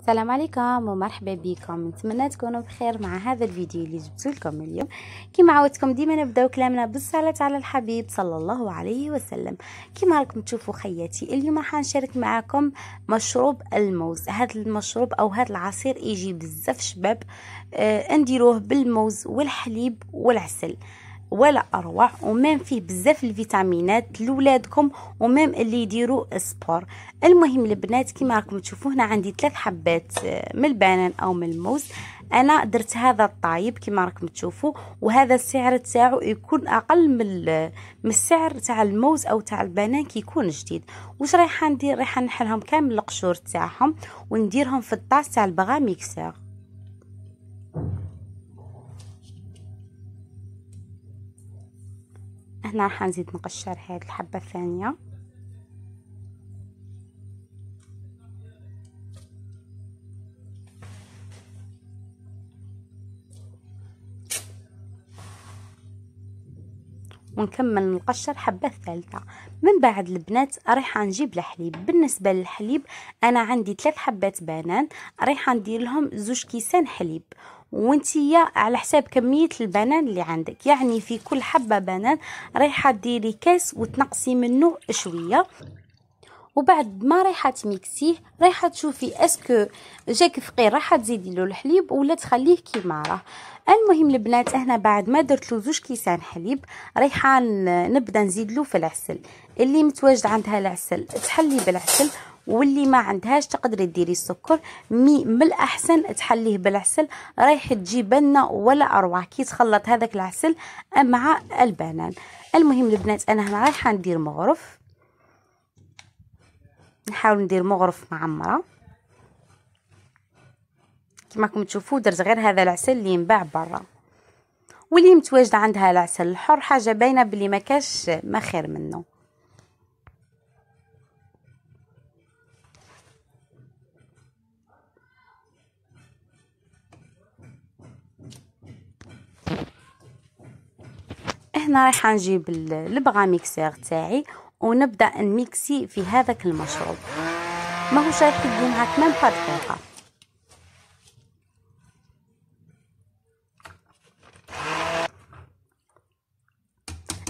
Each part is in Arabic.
السلام عليكم ومرحبا بكم نتمنى تكونوا بخير مع هذا الفيديو اللي جبت لكم اليوم كما عودتكم ديما نبداو كلامنا بالصلاه على الحبيب صلى الله عليه وسلم كما راكم تشوفوا خياتي اليوم راح نشارك معكم مشروب الموز هذا المشروب او هذا العصير يجي بزاف شباب آه نديروه بالموز والحليب والعسل آه ولا اروع ومام فيه بزاف الفيتامينات لولادكم ومام اللي يديروا سبور المهم البنات كما راكم تشوفوا هنا عندي ثلاث حبات آه، من البنان او من الموز انا درت هذا الطايب كما راكم تشوفوا وهذا السعر تاعو يكون اقل من من السعر تاع الموز او تاع البنان كيكون جديد واش رايحه ندير رايحه نحلهم كامل القشور تاعهم ونديرهم في الطاس تاع البغا ميكسير هنا راح نزيد نقشر هاد الحبة الثانية ونكمل نقشر حبة الثالثة من بعد البنات رايحة نجيب الحليب بالنسبة للحليب انا عندي ثلاث حبات بنان رايحة ندير لهم زوج كيسان حليب وانتيا على حساب كميه البنان اللي عندك يعني في كل حبه بنان رايحه ديري كاس وتنقصي منه شويه وبعد ما رايحه تميكسيه رايحه تشوفي اسكو جاك فقير رايحه تزيدي له الحليب ولا تخليه كيما راه المهم البنات هنا بعد ما درت له زوج كيسان حليب رايحه نبدا نزيد له في العسل اللي متواجد عندها العسل تحلي بالعسل واللي ما عندهاش تقدري ديري السكر مي من الاحسن تحليه بالعسل رايح تجيب لنا ولا اروع كي تخلط هذاك العسل مع البنان المهم البنات انا هنا رايحه ندير مغرف نحاول ندير مغرف معمره كما راكم تشوفوا درت غير هذا العسل اللي ينباع برا واللي متواجد عندها العسل الحر حاجه باينه بلي ما كاش ما خير منه هنا رايحه نجيب البغا ميكسير تاعي ونبدأ نميكسي في هذاك المشروب ما هو يحتاج معك من دقيقة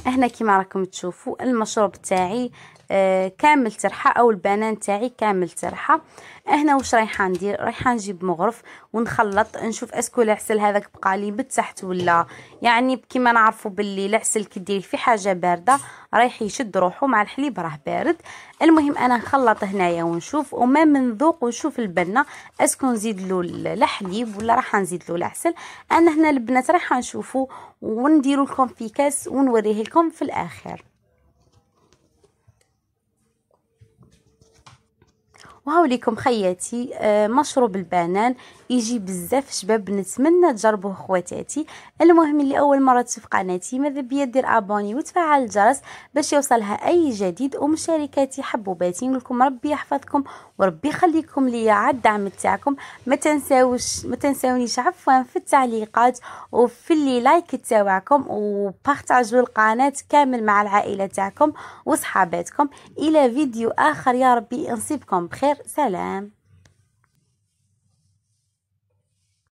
هنا كما راكم تشوفوا المشروب تاعي آه، كامل ترحه او البنان تاعي كامل ترحه هنا واش رايحه ندير رايحه نجيب مغرف ونخلط نشوف اسكو العسل هذاك بقى لي بالتحت ولا يعني كيما نعرفوا باللي العسل كي في حاجه بارده رايح يشد روحه مع الحليب راه بارد المهم انا نخلط هنايا ونشوف وما ذوق ونشوف البنه اسكو نزيد له الحليب ولا راح نزيد له العسل انا هنا البنات رايحه نشوفوا ونديروا لكم في كاس ونوريه لكم في الاخر وهاو ليكم خياتي آه، مشروب البنان يجي بزاف شباب نتمنى تجربوه خواتاتي المهم اللي اول مره تشوف قناتي ماذا بيا دير ابوني وتفعل الجرس باش يوصلها اي جديد ومشاركاتي حبوباتي نقولكم ربي يحفظكم وربي يخليكم ليا على الدعم تاعكم ما تنساوش ما تنساونيش عفوا في التعليقات وفي اللي لايك تاعكم وبارطاجوا القناه كامل مع العائله تاعكم وصحاباتكم الى فيديو اخر يا ربي نصيبكم بخير خير سلام